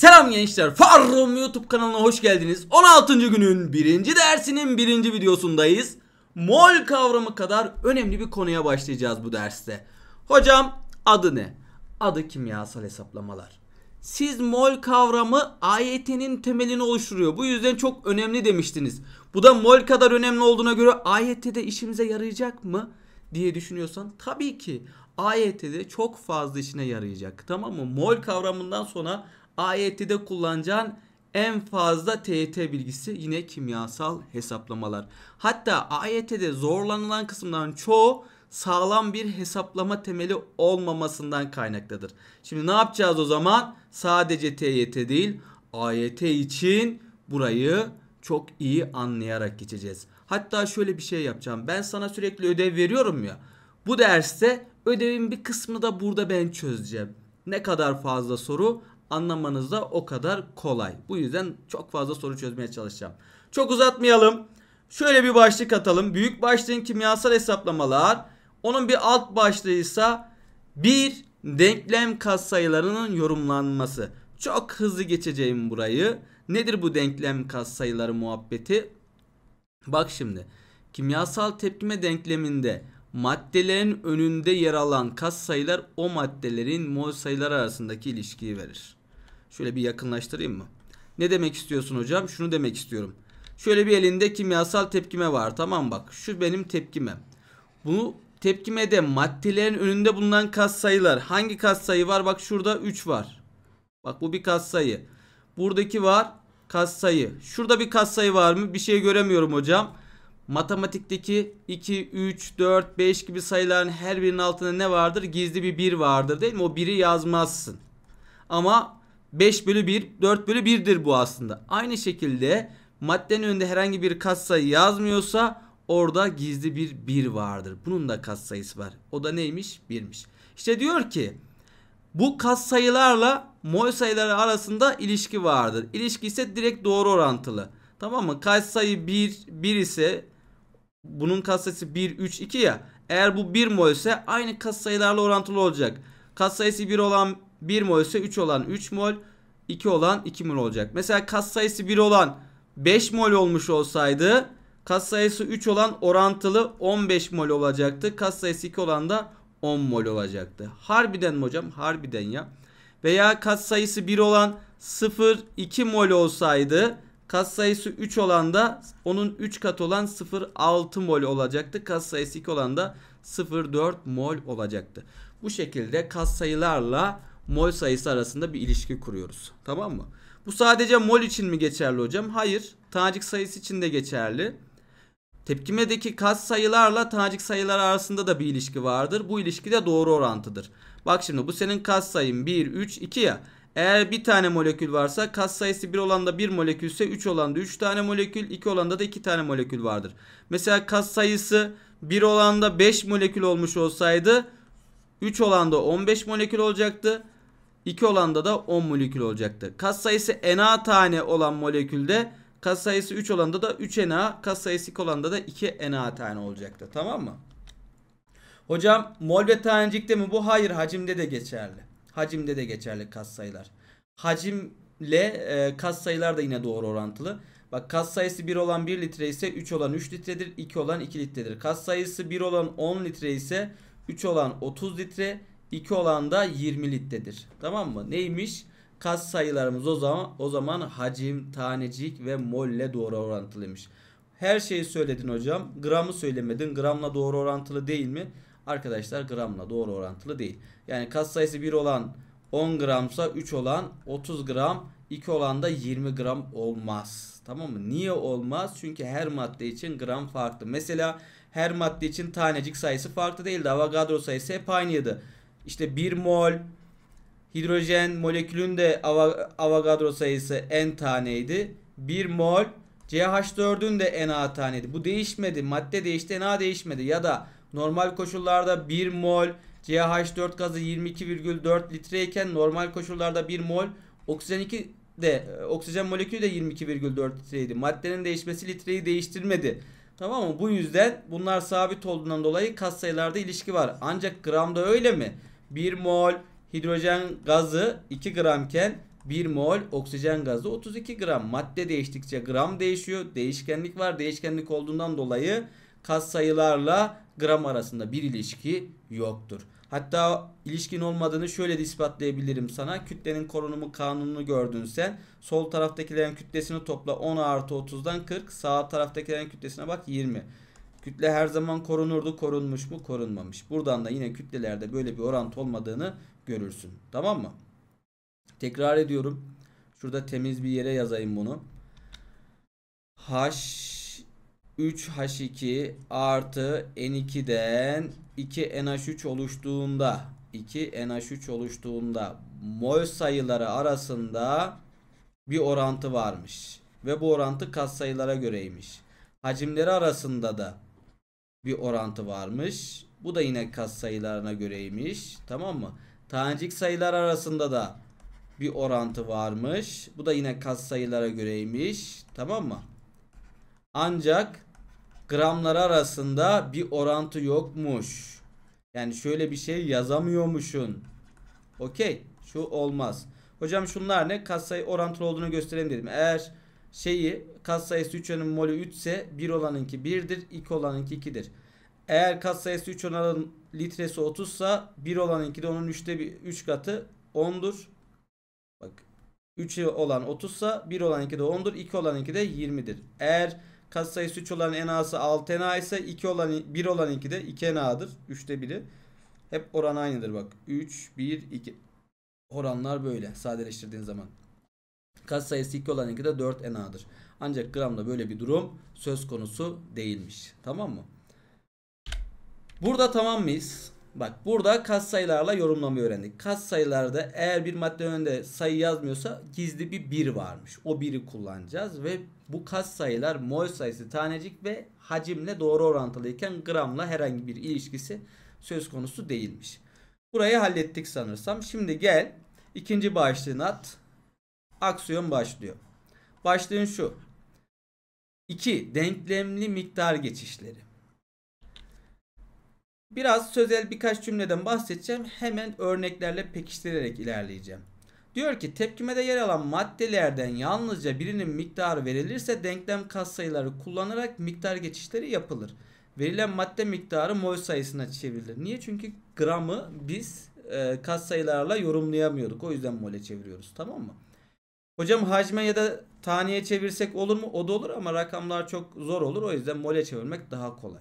Selam gençler Farrum YouTube kanalına hoş geldiniz 16. günün birinci dersinin birinci videosundayız Mol kavramı kadar önemli bir konuya başlayacağız bu derste Hocam adı ne? Adı kimyasal hesaplamalar siz mol kavramı AYT'nin temelini oluşturuyor. Bu yüzden çok önemli demiştiniz. Bu da mol kadar önemli olduğuna göre AYT'de işimize yarayacak mı diye düşünüyorsan tabii ki AYT'de çok fazla işine yarayacak. Tamam mı? Mol kavramından sonra AYT'de e kullanacağın en fazla TYT bilgisi yine kimyasal hesaplamalar. Hatta AYT'de e zorlanılan kısımdan çoğu sağlam bir hesaplama temeli olmamasından kaynaklıdır. Şimdi ne yapacağız o zaman? Sadece TYT değil AYT e için burayı çok iyi anlayarak geçeceğiz. Hatta şöyle bir şey yapacağım. Ben sana sürekli ödev veriyorum ya. Bu derste ödevin bir kısmını da burada ben çözeceğim. Ne kadar fazla soru anlamanız da o kadar kolay. Bu yüzden çok fazla soru çözmeye çalışacağım. Çok uzatmayalım. Şöyle bir başlık atalım. Büyük başlığın kimyasal hesaplamalar. Onun bir alt başlığı ise bir denklem katsayılarının yorumlanması. Çok hızlı geçeceğim burayı. Nedir bu denklem katsayıları muhabbeti? Bak şimdi. Kimyasal tepkime denkleminde maddelerin önünde yer alan katsayılar o maddelerin mol sayıları arasındaki ilişkiyi verir. Şöyle bir yakınlaştırayım mı? Ne demek istiyorsun hocam? Şunu demek istiyorum. Şöyle bir elinde kimyasal tepkime var. Tamam bak şu benim tepkime. Bunu tepkimede maddelerin önünde bulunan sayılar. Hangi sayı var? Bak şurada 3 var. Bak bu bir sayı. Buradaki var sayı. Şurada bir sayı var mı? Bir şey göremiyorum hocam. Matematikteki 2, 3, 4, 5 gibi sayıların her birinin altında ne vardır? Gizli bir 1 vardır değil mi? O 1'i yazmazsın. Ama 5 bölü 1, 4 bölü 1'dir bu aslında. Aynı şekilde maddenin önünde herhangi bir katsayı yazmıyorsa orada gizli bir 1 vardır. Bunun da katsayısı var. O da neymiş? 1'miş. İşte diyor ki bu katsayılarla mol sayıları arasında ilişki vardır. İlişki ise direkt doğru orantılı. Tamam mı? Katsayı 1, 1 ise bunun katsayısı 1, 3, 2 ya. Eğer bu 1 mol ise aynı katsayılarla orantılı olacak. Katsayısı 1 olan 1 mol ise 3 olan 3 mol, 2 olan 2 mol olacak. Mesela kas sayısı 1 olan 5 mol olmuş olsaydı kas sayısı 3 olan orantılı 15 mol olacaktı. Kas sayısı 2 olan da 10 mol olacaktı. Harbiden mi hocam? Harbiden ya. Veya kas sayısı 1 olan 0 2 mol olsaydı kas sayısı 3 olan da onun 3 kat olan 0.6 mol olacaktı. Kas sayısı 2 olan da 0.4 mol olacaktı. Bu şekilde kas sayılarla mol sayısı arasında bir ilişki kuruyoruz. Tamam mı? Bu sadece mol için mi geçerli hocam? Hayır. Tanecik sayısı için de geçerli. Tepkimedeki kas sayılarla tanecik sayılar arasında da bir ilişki vardır. Bu ilişki de doğru orantıdır. Bak şimdi bu senin kas sayın 1, 3, 2 ya. Eğer bir tane molekül varsa kas sayısı 1 olanda 1 molekülse 3 olanda 3 tane molekül 2 olanda da 2 tane molekül vardır. Mesela kas sayısı 1 olanda 5 molekül olmuş olsaydı 3 olanda 15 molekül olacaktı. 2 olanda da 10 molekül olacaktı. Kas sayısı Na tane olan molekülde kas sayısı 3 olanda da 3 Na, kas sayısı 2 olanda da 2 Na tane olacaktı. Tamam mı? Hocam mol ve tanecikte mi bu? Hayır hacimde de geçerli. Hacimde de geçerli kas sayılar. Hacimle e, kas sayılar da yine doğru orantılı. Bak kas sayısı 1 olan 1 litre ise 3 olan 3 litredir. 2 olan 2 litredir. Kas sayısı 1 olan 10 litre ise 3 olan 30 litre, 2 olan da 20 litredir. Tamam mı? Neymiş? Kas sayılarımız o zaman o zaman hacim, tanecik ve molle doğru orantılıymış. Her şeyi söyledin hocam. Gramı söylemedin. Gramla doğru orantılı değil mi? Arkadaşlar gramla doğru orantılı değil. Yani kas sayısı 1 olan 10 gramsa 3 olan 30 gram 2 olan da 20 gram olmaz. Tamam mı? Niye olmaz? Çünkü her madde için gram farklı. Mesela her madde için tanecik sayısı farklı değildi. Avogadro sayısı hep aynıydı. İşte 1 mol hidrojen molekülün de Avogadro sayısı n taneydi. 1 mol CH4'ün de Na taneydi. Bu değişmedi. Madde değişti, Na değişmedi. Ya da normal koşullarda 1 mol CH4 gazı 22,4 litreyken normal koşullarda 1 mol oksijen 2 de e, oksijen molekülü de 22,4 litreydi. Maddenin değişmesi litreyi değiştirmedi. Tamam mı? Bu yüzden bunlar sabit olduğundan dolayı kas sayılarda ilişki var. Ancak gramda öyle mi? 1 mol hidrojen gazı 2 gramken 1 mol oksijen gazı 32 gram. Madde değiştikçe gram değişiyor. Değişkenlik var. Değişkenlik olduğundan dolayı kas sayılarla gram arasında bir ilişki yoktur. Hatta ilişkin olmadığını şöyle de ispatlayabilirim sana. Kütlenin korunumu kanununu gördün sen. Sol taraftakilerin kütlesini topla 10 artı 30'dan 40. Sağ taraftakilerin kütlesine bak 20. Kütle her zaman korunurdu. Korunmuş mu? Korunmamış. Buradan da yine kütlelerde böyle bir orantı olmadığını görürsün. Tamam mı? Tekrar ediyorum. Şurada temiz bir yere yazayım bunu. H 3H2 artı N2'den 2NH3 oluştuğunda 2NH3 oluştuğunda mol sayıları arasında bir orantı varmış. Ve bu orantı katsayılara göreymiş. Hacimleri arasında da bir orantı varmış. Bu da yine katsayılarına göreymiş. Tamam mı? Tanecik sayılar arasında da bir orantı varmış. Bu da yine katsayılara göreymiş. Tamam mı? Ancak gramları arasında bir orantı yokmuş. Yani şöyle bir şey yazamıyormuşun. Okey. Şu olmaz. Hocam şunlar ne? Katsayı orantılı olduğunu gösterelim dedim. Eğer şeyi katsayısı 3 oranın molü 3 ise 1 olanınki 1'dir. 2 olanınki 2'dir. Eğer katsayısı 3 oranın litresi 30 ise 1 olanınki de onun 3'te 3 katı 10'dur. Bak 3 olan 30 ise 1 olanınki de 10'dur. 2 olanınki de 20'dir. Eğer Katsayısı 3 olan enası 6 ena ise 2 olan 1 olan 2 de 2 enadır. 3'te 1'i. Hep oran aynıdır bak. 3, 1, 2. Oranlar böyle sadeleştirdiğin zaman. Katsayısı 2 olan 2 de 4 enadır. Ancak gramda böyle bir durum söz konusu değilmiş. Tamam mı? Burada tamam mıyız? Bak burada kas sayılarla yorumlamayı öğrendik. Kas sayılarda eğer bir madde önünde sayı yazmıyorsa gizli bir 1 varmış. O 1'i kullanacağız ve bu kas sayılar mol sayısı tanecik ve hacimle doğru orantılıyken gramla herhangi bir ilişkisi söz konusu değilmiş. Burayı hallettik sanırsam. Şimdi gel ikinci başlığını at. Aksiyon başlıyor. Başlığın şu. 2. Denklemli miktar geçişleri. Biraz sözel birkaç cümleden bahsedeceğim. Hemen örneklerle pekiştirerek ilerleyeceğim. Diyor ki tepkimede yer alan maddelerden yalnızca birinin miktarı verilirse denklem katsayıları kullanarak miktar geçişleri yapılır. Verilen madde miktarı mol sayısına çevrilir. Niye? Çünkü gramı biz e, katsayılarla yorumlayamıyorduk. O yüzden mole çeviriyoruz. Tamam mı? Hocam hacme ya da taneye çevirsek olur mu? O da olur ama rakamlar çok zor olur. O yüzden mole çevirmek daha kolay.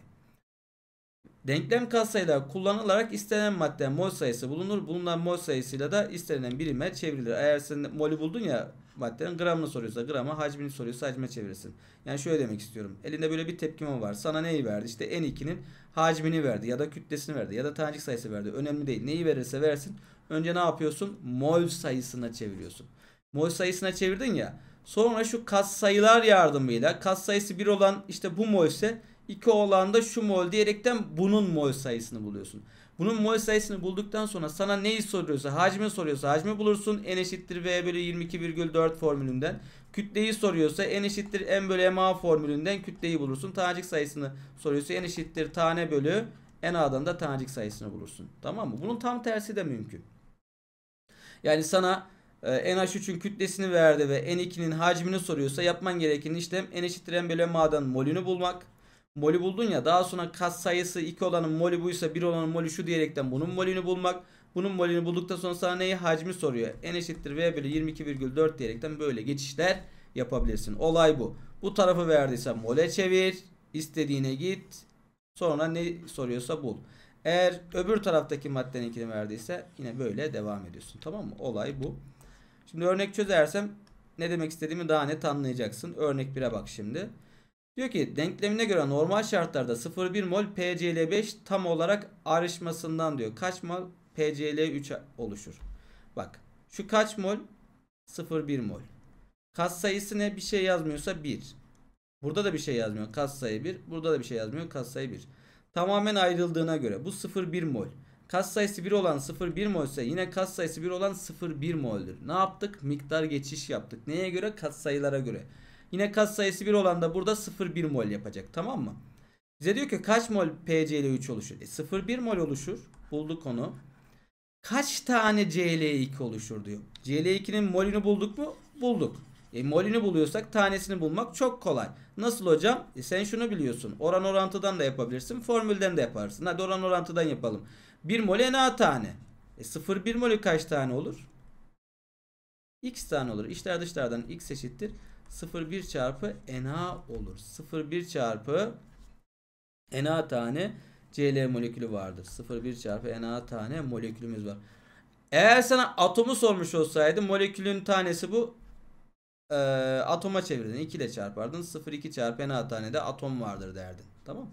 Denklem katsayılar kullanılarak istenen madde mol sayısı bulunur. Bulunan mol sayısıyla da istenen birime çevrilir. Eğer sen molü buldun ya maddenin gramını soruyorsa grama, hacmini soruyorsa hacme çevirirsin. Yani şöyle demek istiyorum. Elinde böyle bir tepkime var. Sana neyi verdi? İşte N2'nin hacmini verdi ya da kütlesini verdi ya da tanecik sayısı verdi. Önemli değil. Neyi verirse versin. Önce ne yapıyorsun? Mol sayısına çeviriyorsun. Mol sayısına çevirdin ya. Sonra şu katsayılar yardımıyla katsayısı 1 olan işte bu mol ise 2 olan şu mol diyerekten bunun mol sayısını buluyorsun. Bunun mol sayısını bulduktan sonra sana neyi soruyorsa hacmi soruyorsa hacmi bulursun. N eşittir V bölü 22,4 formülünden. Kütleyi soruyorsa N eşittir M bölü MA formülünden kütleyi bulursun. Tanecik sayısını soruyorsa N eşittir tane bölü NA'dan da tanecik sayısını bulursun. Tamam mı? Bunun tam tersi de mümkün. Yani sana e, NH3'ün kütlesini verdi ve N2'nin hacmini soruyorsa yapman gereken işlem N eşittir M bölü MA'dan molünü bulmak molü buldun ya daha sonra kas sayısı 2 olanın molü buysa 1 olanın molü şu diyerekten bunun molünü bulmak. Bunun molünü bulduktan sonra sana neyi hacmi soruyor. N eşittir V bölü 22,4 diyerekten böyle geçişler yapabilirsin. Olay bu. Bu tarafı verdiyse mole çevir. istediğine git. Sonra ne soruyorsa bul. Eğer öbür taraftaki maddenin ikini verdiyse yine böyle devam ediyorsun. Tamam mı? Olay bu. Şimdi örnek çözersem ne demek istediğimi daha net anlayacaksın. Örnek 1'e bak şimdi. Diyor ki denklemine göre normal şartlarda 0,1 mol PCl5 tam olarak ayrışmasından diyor. Kaç mol PCl3 oluşur? Bak şu kaç mol? 0,1 mol. Kas sayısı ne? Bir şey yazmıyorsa 1. Burada da bir şey yazmıyor. Kas sayı 1. Burada da bir şey yazmıyor. Kas sayı 1. Tamamen ayrıldığına göre bu 0,1 mol. Kas sayısı 1 olan 0,1 mol ise yine kas sayısı 1 olan 0,1 moldür. Ne yaptık? Miktar geçiş yaptık. Neye göre? Kas sayılara göre. Yine kas sayısı 1 olan da burada 0,1 mol yapacak tamam mı? Bize diyor ki kaç mol PCl3 oluşur? E, 0,1 mol oluşur. Bulduk onu. Kaç tane Cl2 oluşur diyor. Cl2'nin molünü bulduk mu? Bulduk. E, molünü buluyorsak tanesini bulmak çok kolay. Nasıl hocam? E, sen şunu biliyorsun. Oran orantıdan da yapabilirsin. Formülden de yaparsın. Hadi oran orantıdan yapalım. 1 mol ne tane? E, 0,1 molü kaç tane olur? X tane olur. İçler dışlardan X eşittir. 0,1 çarpı Na olur. 0,1 çarpı Na tane Cl molekülü vardır. 0,1 çarpı Na tane molekülümüz var. Eğer sana atomu sormuş olsaydı molekülün tanesi bu e, atoma çevirdin. 2 ile çarpardın. 0,2 çarpı Na tane de atom vardır derdin. Tamam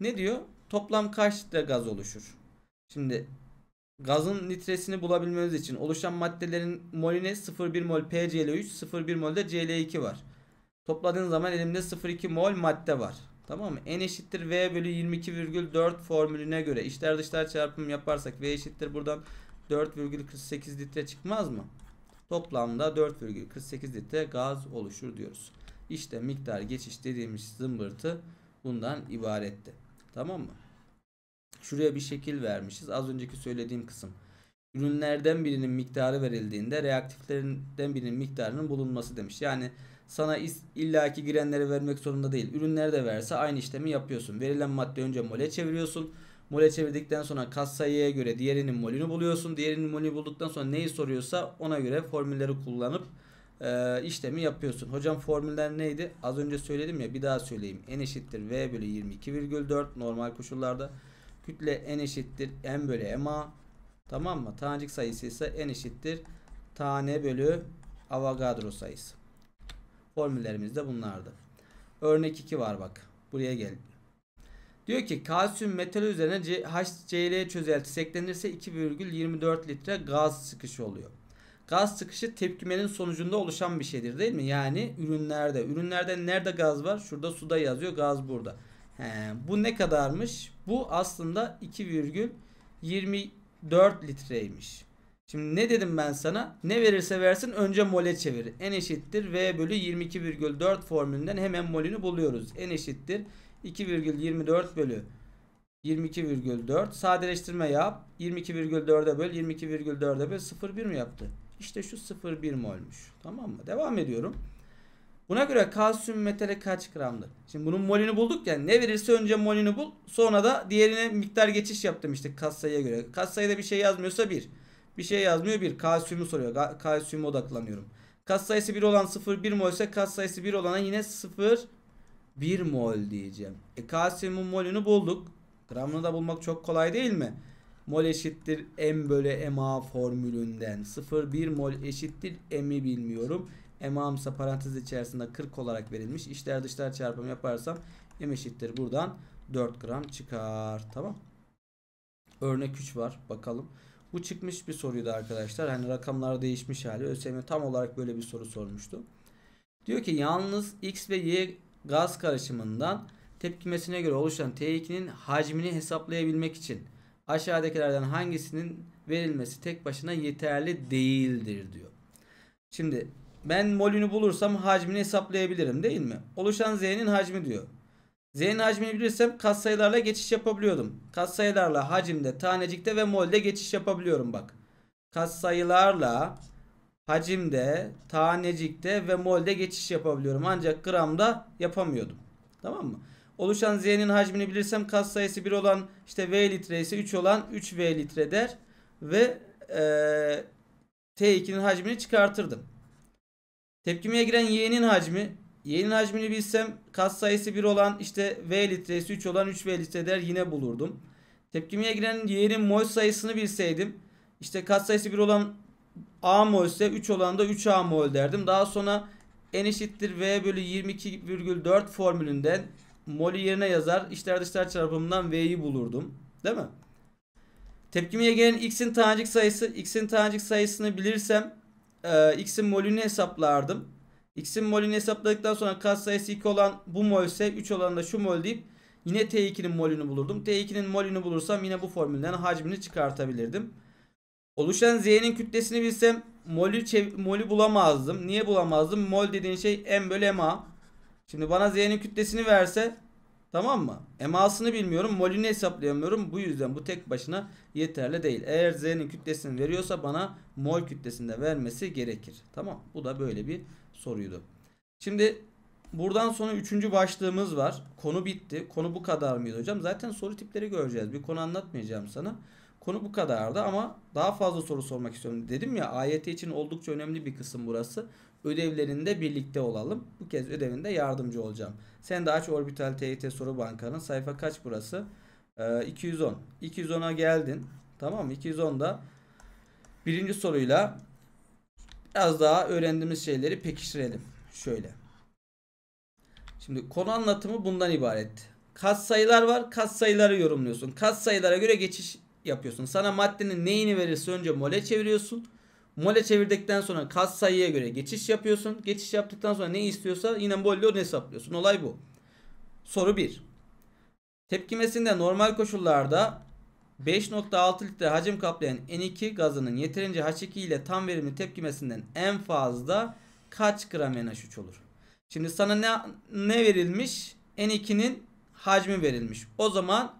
Ne diyor? Toplam kaç litre gaz oluşur? Şimdi Gazın litresini bulabilmemiz için oluşan maddelerin molüne 0,1 mol PCl3, 0,1 mol de Cl2 var. Topladığın zaman elimde 0,2 mol madde var. Tamam mı? N eşittir V bölü 22,4 formülüne göre içler dışlar çarpım yaparsak V eşittir buradan 4,48 litre çıkmaz mı? Toplamda 4,48 litre gaz oluşur diyoruz. İşte miktar geçiş dediğimiz zımbırtı bundan ibaretti. Tamam mı? Şuraya bir şekil vermişiz. Az önceki söylediğim kısım. Ürünlerden birinin miktarı verildiğinde reaktiflerinden birinin miktarının bulunması demiş. Yani sana illaki girenleri vermek zorunda değil. Ürünleri de verse aynı işlemi yapıyorsun. Verilen madde önce mole çeviriyorsun. Mole çevirdikten sonra kas sayıya göre diğerinin molünü buluyorsun. Diğerinin molünü bulduktan sonra neyi soruyorsa ona göre formülleri kullanıp e, işlemi yapıyorsun. Hocam formüller neydi? Az önce söyledim ya bir daha söyleyeyim. N eşittir V bölü 22,4 normal koşullarda. Kütle n eşittir m bölü ma. Tamam mı? Tanecik sayısı ise n eşittir tane bölü Avogadro sayısı. Formüllerimiz de bunlardı. Örnek 2 var bak. Buraya gel. Diyor ki kalsiyum metali üzerine HCl çözelti eklenirse 2,24 litre gaz çıkışı oluyor. Gaz çıkışı tepkimenin sonucunda oluşan bir şeydir değil mi? Yani ürünlerde. Ürünlerde nerede gaz var? Şurada suda yazıyor. Gaz burada. He, bu ne kadarmış? Bu aslında 2,24 litreymiş. Şimdi ne dedim ben sana? Ne verirse versin önce mole çevir. N eşittir V bölü 22,4 formülünden hemen molünü buluyoruz. N eşittir 2,24 bölü 22,4. Sadeleştirme yap. 22,4'e böl. 22,4'e böl. 0,1 mi yaptı? İşte şu 0,1 molmuş. Tamam mı? Devam ediyorum. Buna göre kalsiyum metali kaç gramdır? Şimdi bunun molünü bulduk ya. Ne verirse önce molünü bul. Sonra da diğerine miktar geçiş yap demiştik katsayıya göre. Katsayıda bir şey yazmıyorsa 1. Bir şey yazmıyor 1. Kalsiyumu soruyor. Kalsiyuma odaklanıyorum. Katsayısı 1 olan 0,1 mol ise katsayısı 1 olana yine 0,1 mol diyeceğim. E, kalsiyumun molünü bulduk. Gramını da bulmak çok kolay değil mi? Mol eşittir m bölü ma formülünden. 0,1 mol eşittir m'i bilmiyorum emamsa parantez içerisinde 40 olarak verilmiş. İşler dışlar çarpım yaparsam m eşittir buradan 4 gram çıkar. Tamam. Örnek 3 var. Bakalım. Bu çıkmış bir soruydu arkadaşlar. Hani rakamlar değişmiş hali. ÖSYM tam olarak böyle bir soru sormuştu. Diyor ki yalnız X ve Y gaz karışımından tepkimesine göre oluşan T2'nin hacmini hesaplayabilmek için aşağıdakilerden hangisinin verilmesi tek başına yeterli değildir diyor. Şimdi ben molünü bulursam hacmini hesaplayabilirim değil mi? Oluşan Z'nin hacmi diyor. Z'nin hacmini bilirsem katsayılarla geçiş yapabiliyordum. Katsayılarla hacimde, tanecikte ve molde geçiş yapabiliyorum bak. Katsayılarla hacimde, tanecikte ve molde geçiş yapabiliyorum. Ancak gramda yapamıyordum. Tamam mı? Oluşan Z'nin hacmini bilirsem katsayısı 1 olan işte V litre ise 3 olan 3V litre der. Ve ee, T2'nin hacmini çıkartırdım. Tepkimeye giren Y'nin hacmi. Y'nin hacmini bilsem kas sayısı 1 olan işte V litresi 3 olan 3V litre der yine bulurdum. Tepkimeye giren Y'nin mol sayısını bilseydim işte kas sayısı 1 olan A mol ise 3 olan da 3A mol derdim. Daha sonra N eşittir V bölü 22,4 formülünden molü yerine yazar. İçler dışlar çarpımından V'yi bulurdum. Değil mi? Tepkimeye gelen X'in tanecik sayısı. X'in tanecik sayısını bilirsem e, x'in molünü hesaplardım. X'in molünü hesapladıktan sonra katsayısı 2 olan bu molse, 3 olan da şu mol deyip yine T2'nin molünü bulurdum. T2'nin molünü bulursam yine bu formülden hacmini çıkartabilirdim. Oluşan Z'nin kütlesini bilsem molü, molü bulamazdım. Niye bulamazdım? Mol dediğin şey M bölü MA. Şimdi bana Z'nin kütlesini verse Tamam mı? Emasını bilmiyorum. Mol'ünü hesaplayamıyorum. Bu yüzden bu tek başına yeterli değil. Eğer Z'nin kütlesini veriyorsa bana mol kütlesinde vermesi gerekir. Tamam. Bu da böyle bir soruydu. Şimdi buradan sonra üçüncü başlığımız var. Konu bitti. Konu bu kadar mıydı hocam? Zaten soru tipleri göreceğiz. Bir konu anlatmayacağım sana. Konu bu kadardı ama daha fazla soru sormak istiyorum. Dedim ya AYT için oldukça önemli bir kısım burası. Ödevlerinde birlikte olalım. Bu kez ödevinde yardımcı olacağım. Sen daha aç Orbital TYT Soru Bankanın sayfa kaç burası? Ee, 210. 210'a geldin. Tamam mı? 210'da birinci soruyla biraz daha öğrendiğimiz şeyleri pekiştirelim. Şöyle. Şimdi konu anlatımı bundan ibaret. Kat sayılar var. Kat sayıları yorumluyorsun. Kat sayılara göre geçiş yapıyorsun. Sana maddenin neyini verirse önce mole çeviriyorsun. Mole çevirdikten sonra kas sayıya göre geçiş yapıyorsun. Geçiş yaptıktan sonra ne istiyorsa yine molle onu hesaplıyorsun. Olay bu. Soru 1. Tepkimesinde normal koşullarda 5.6 litre hacim kaplayan N2 gazının yeterince H2 ile tam verimli tepkimesinden en fazla kaç gram NH3 olur? Şimdi sana ne, ne verilmiş? N2'nin hacmi verilmiş. O zaman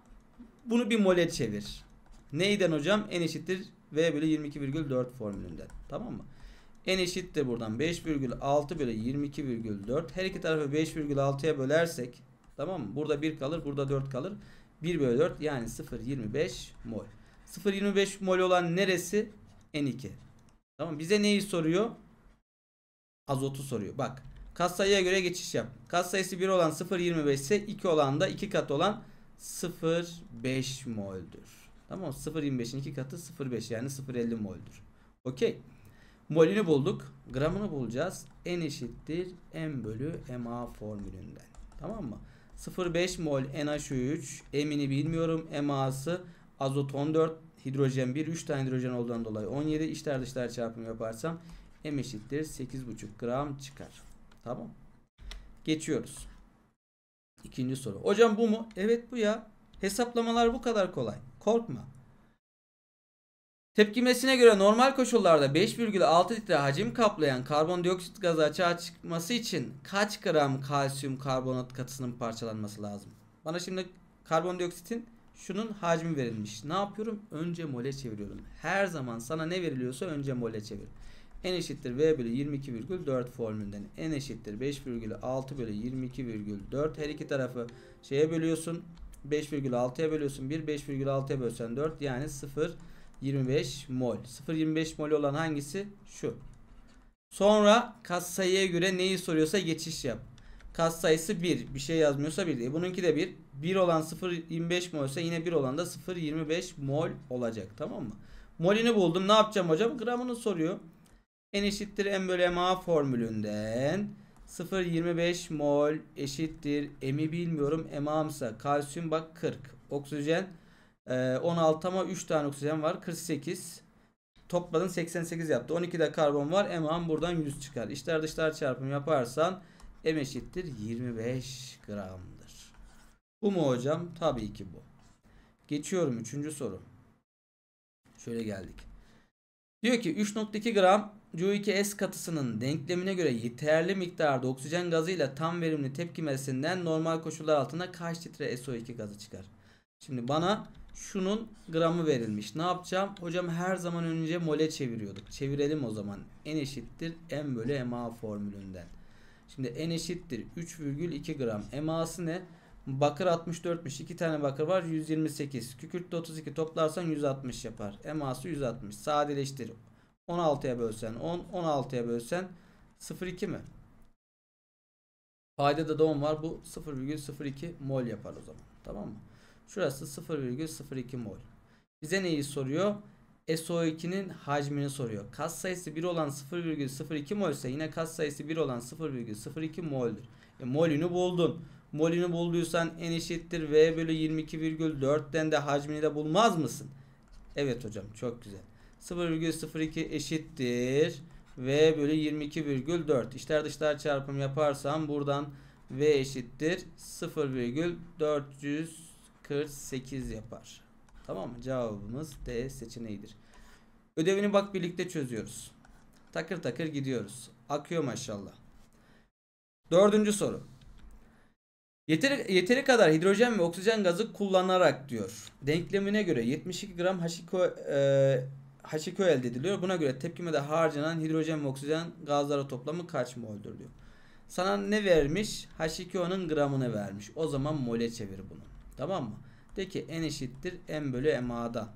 bunu bir mole çevir. Neyden hocam? N eşittir V bölü 22,4 formülünden. Tamam mı? N eşittir buradan 5,6 bölü 22,4. Her iki tarafı 5,6'ya bölersek tamam mı? Burada 1 kalır. Burada 4 kalır. 1 bölü 4 yani 0,25 mol. 0,25 mol olan neresi? N2. Tamam Bize neyi soruyor? Azotu soruyor. Bak. Katsayıya göre geçiş yap. Katsayısı 1 olan 0,25 ise 2 olan da 2 kat olan 0,5 moldür. Tamam 0.25'in 2 katı 0.5 yani 0.50 mol'dür. Okey. Molünü bulduk. Gramını bulacağız. N eşittir M bölü MA formülünden. Tamam mı? 0.5 mol NH3. M'ini bilmiyorum. MA'sı azot 14. Hidrojen 1. 3 tane hidrojen olduğundan dolayı 17. İçler dışlar çarpımı yaparsam M eşittir 8.5 gram çıkar. Tamam. Geçiyoruz. İkinci soru. Hocam bu mu? Evet bu ya. Hesaplamalar bu kadar kolay. Korkma. Tepkimesine göre normal koşullarda 5,6 litre hacim kaplayan karbondioksit gazı açığa çıkması için kaç gram kalsiyum karbonat katısının parçalanması lazım? Bana şimdi karbondioksitin şunun hacmi verilmiş. Ne yapıyorum? Önce mole çeviriyorum. Her zaman sana ne veriliyorsa önce mole çevir. N eşittir V bölü 22,4 formülünden N eşittir 5,6 bölü 22,4 her iki tarafı şeye bölüyorsun. 5,6'ya bölüyorsun 1. 5,6'ya bölsen 4. Yani 0,25 mol. 0,25 mol olan hangisi? Şu. Sonra katsayıya göre neyi soruyorsa geçiş yap. Katsayısı 1. Bir şey yazmıyorsa 1 diye. Bununki de 1. 1 olan 0,25 mol ise yine 1 olan da 0,25 mol olacak. Tamam mı? Molini buldum. Ne yapacağım hocam? Gramını soruyor. N eşittir M bölü MA formülünden 0.25 mol eşittir. M'i bilmiyorum. M Kalsiyum bak 40. Oksijen e, 16 ama 3 tane oksijen var. 48. Topladın 88 yaptı. 12'de karbon var. M buradan 100 çıkar. İçler dışlar çarpımı yaparsan M eşittir 25 gramdır. Bu mu hocam? Tabii ki bu. Geçiyorum 3. soru. Şöyle geldik. Diyor ki 3.2 gram CO2S katısının denklemine göre yeterli miktarda oksijen gazıyla tam verimli tepkimesinden normal koşullar altında kaç litre SO2 gazı çıkar? Şimdi bana şunun gramı verilmiş. Ne yapacağım? Hocam her zaman önce mole çeviriyorduk. Çevirelim o zaman. N eşittir M bölü MA formülünden. Şimdi N eşittir 3,2 gram. MA'sı ne? Bakır 64'müş. 2 tane bakır var. 128. Kükürt de 32 toplarsan 160 yapar. Eması 160. Sadeleştir. 16'ya bölsen 10. 16'ya bölsen 0,2 mi? Payda da 10 var. Bu 0,02 mol yapar o zaman. Tamam mı? Şurası 0,02 mol. Bize neyi soruyor? SO2'nin hacmini soruyor. Kas sayısı 1 olan 0,02 mol ise yine kas sayısı 1 olan 0,02 moldür. E, molünü buldun molünü bulduysan n eşittir v bölü 22,4'ten de hacmini de bulmaz mısın? Evet hocam çok güzel. 0,02 eşittir v bölü 22,4. İşler dışlar çarpım yaparsam buradan v eşittir 0,448 yapar. Tamam mı? Cevabımız D seçeneğidir. Ödevini bak birlikte çözüyoruz. Takır takır gidiyoruz. Akıyor maşallah. Dördüncü soru. Yeteri, yeteri kadar hidrojen ve oksijen gazı kullanarak diyor. Denklemine göre 72 gram H2, e, H2 elde ediliyor. Buna göre tepkimede harcanan hidrojen ve oksijen gazları toplamı kaç moldür diyor. Sana ne vermiş? H2O'nun gramını vermiş. O zaman mole çevir bunu. Tamam mı? De ki N eşittir M bölü MA'da.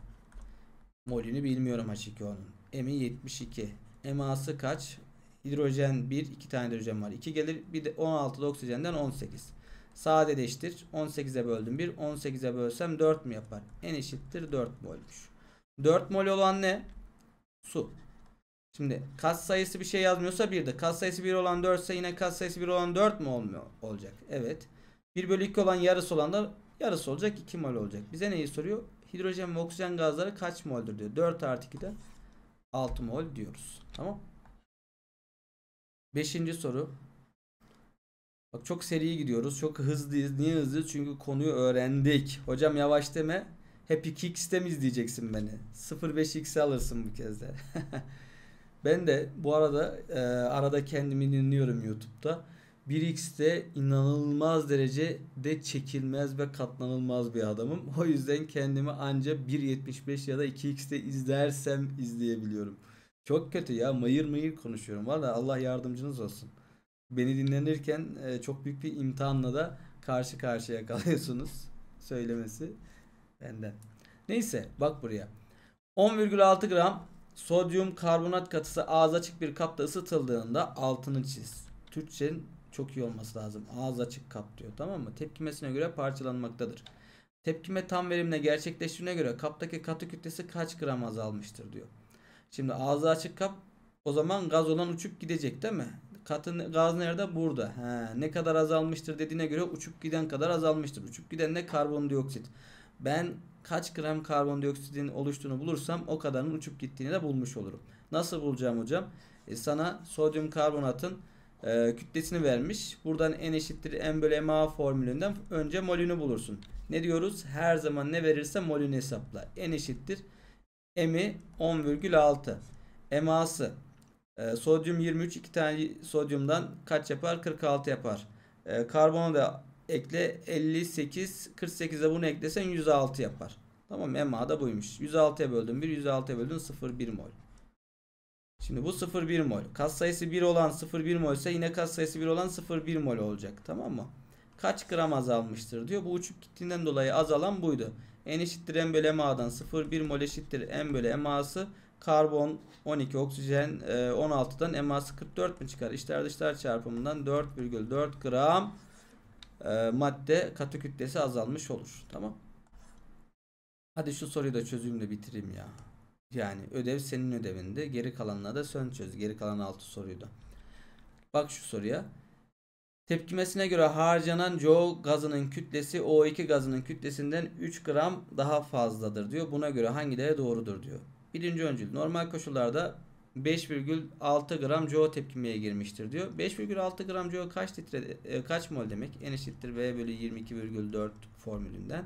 Molünü bilmiyorum H2O'nun. M'i 72. MA'sı kaç? Hidrojen 1, 2 tane hidrojen var. 2 gelir. Bir de 16'da oksijenden 18 sadeleştir. 18'e böldüm 1. 18'e bölsem 4 mü yapar? En eşittir 4 molmuş. 4 mol olan ne? Su. Şimdi kas sayısı bir şey yazmıyorsa 1'de. Kas sayısı 1 olan 4 ise yine kas sayısı 1 olan 4 mu olmuyor, olacak? Evet. 1 bölü 2 olan yarısı olan da yarısı olacak 2 mol olacak. Bize neyi soruyor? Hidrojen ve oksijen gazları kaç moldür diyor. 4 artı 2'de 6 mol diyoruz. Tamam. Beşinci soru. Bak çok seri gidiyoruz. Çok hızlıyız. Niye hızlı? Çünkü konuyu öğrendik. Hocam yavaş deme. Happy Kicks'te mi izleyeceksin beni? 05X alırsın bu kez de. ben de bu arada e, arada kendimi dinliyorum YouTube'da. 1x'te inanılmaz derece de çekilmez ve katlanılmaz bir adamım. O yüzden kendimi anca 1.75 ya da 2x'te izlersem izleyebiliyorum. Çok kötü ya mayır mayır konuşuyorum. Valla Allah yardımcınız olsun beni dinlenirken e, çok büyük bir imtihanla da karşı karşıya kalıyorsunuz söylemesi benden. Neyse bak buraya. 10,6 gram sodyum karbonat katısı ağız açık bir kapta ısıtıldığında altını çiz. Türkçenin çok iyi olması lazım. Ağız açık kap diyor tamam mı? Tepkimesine göre parçalanmaktadır. Tepkime tam verimle gerçekleştiğine göre kaptaki katı kütlesi kaç gram azalmıştır diyor. Şimdi ağzı açık kap o zaman gaz olan uçup gidecek değil mi? Katı gaz nerede? Burada. He, ne kadar azalmıştır dediğine göre uçup giden kadar azalmıştır. Uçup giden ne karbondioksit. Ben kaç gram karbondioksitin oluştuğunu bulursam o kadarın uçup gittiğini de bulmuş olurum. Nasıl bulacağım hocam? E, sana sodyum karbonatın e, kütlesini vermiş. Buradan n eşittir m bölü ma formülünden önce molünü bulursun. Ne diyoruz? Her zaman ne verirse molünü hesapla. n eşittir m'i 10,6. MA'sı e, sodyum 23 2 tane sodyumdan kaç yapar? 46 yapar. E, karbonu da ekle 58 48'e bunu eklesen 106 yapar. Tamam mı? MA da buymuş. 106'ya böldüm 1 106'ya böldüm 0,1 mol. Şimdi bu 0,1 mol. Kas sayısı 1 olan 0,1 mol ise yine kas sayısı 1 olan 0,1 mol olacak. Tamam mı? Kaç gram azalmıştır diyor. Bu uçup gittiğinden dolayı azalan buydu. N eşittir M bölü MA'dan 0,1 mol eşittir M bölü MA'sı Karbon 12, oksijen 16'dan eması 44 mi çıkar? İçler dışlar çarpımından 4,4 gram e, madde katı kütlesi azalmış olur. Tamam. Hadi şu soruyu da çözümle bitireyim ya. Yani ödev senin ödevinde. Geri kalanına da sen çöz. Geri kalan 6 soruyu da. Bak şu soruya. Tepkimesine göre harcanan CO gazının kütlesi O2 gazının kütlesinden 3 gram daha fazladır diyor. Buna göre hangileri doğrudur diyor birinci öncül. Normal koşullarda 5,6 gram CO tepkimeye girmiştir diyor. 5,6 gram CO kaç litre e, kaç mol demek? En eşittir V bölü 22,4 formülünden.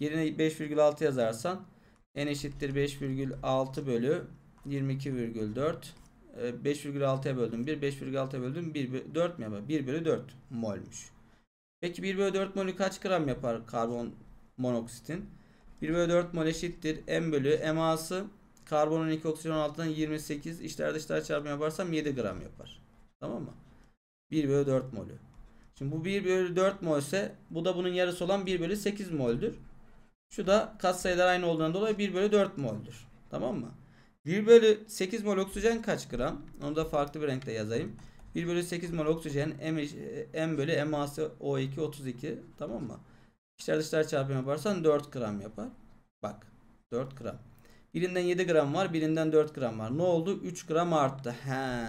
Yerine 5,6 yazarsan en eşittir 5,6 bölü 22,4 e, 5,6'ya böldüm 1 5,6'ya böldüm 1 4 mi yapar? 1 bölü 4 molmuş. Peki 1 bölü 4 molü kaç gram yapar karbon monoksitin? 1 bölü 4 mol eşittir M bölü MA'sı Karbon 12 oksijen altından 28 içler dışlar çarpımı yaparsam 7 gram yapar. Tamam mı? 1 bölü 4 molü. Şimdi bu 1 bölü 4 mol ise bu da bunun yarısı olan 1 bölü 8 moldür. Şu da kat katsayılar aynı olduğundan dolayı 1 bölü 4 moldür. Tamam mı? 1 bölü 8 mol oksijen kaç gram? Onu da farklı bir renkte yazayım. 1 bölü 8 mol oksijen M, e, M bölü maso O2 32 tamam mı? İçler dışlar çarpımı yaparsan 4 gram yapar. Bak 4 gram. Birinden 7 gram var. Birinden 4 gram var. Ne oldu? 3 gram arttı. He.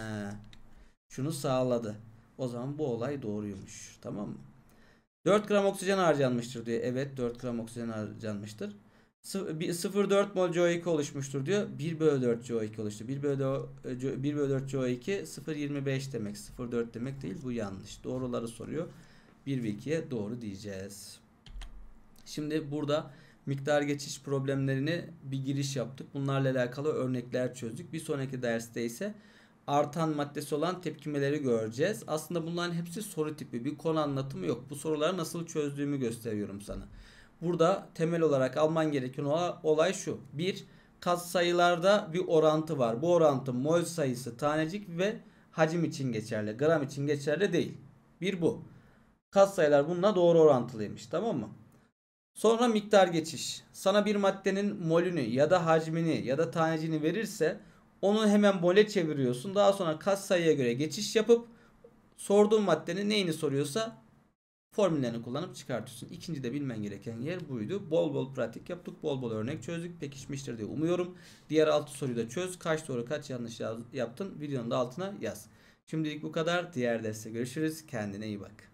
Şunu sağladı. O zaman bu olay doğruymuş. Tamam mı? 4 gram oksijen harcanmıştır diyor. Evet 4 gram oksijen harcanmıştır. 0,4 mol CO2 oluşmuştur diyor. 1 bölü 4 CO2 oluştu. 1 bölü 4 CO2 0,25 demek. 0,4 demek değil. Bu yanlış. Doğruları soruyor. 1 ve 2'ye doğru diyeceğiz. Şimdi burada miktar geçiş problemlerini bir giriş yaptık. Bunlarla alakalı örnekler çözdük. Bir sonraki derste ise artan maddesi olan tepkimeleri göreceğiz. Aslında bunların hepsi soru tipi. Bir konu anlatımı yok. Bu soruları nasıl çözdüğümü gösteriyorum sana. Burada temel olarak alman gereken olay şu. bir Kas sayılarda bir orantı var. Bu orantı mol sayısı tanecik ve hacim için geçerli. Gram için geçerli değil. Bir bu. Kas sayılar bununla doğru orantılıymış. Tamam mı? Sonra miktar geçiş. Sana bir maddenin molünü ya da hacmini ya da tanecini verirse onu hemen mole çeviriyorsun. Daha sonra kas sayıya göre geçiş yapıp sorduğun maddenin neyini soruyorsa formüllerini kullanıp çıkartıyorsun. İkinci de bilmen gereken yer buydu. Bol bol pratik yaptık. Bol bol örnek çözdük. Pekişmiştir diye umuyorum. Diğer altı soruyu da çöz. Kaç doğru kaç yanlış yaptın videonun da altına yaz. Şimdilik bu kadar. Diğer derste görüşürüz. Kendine iyi bak.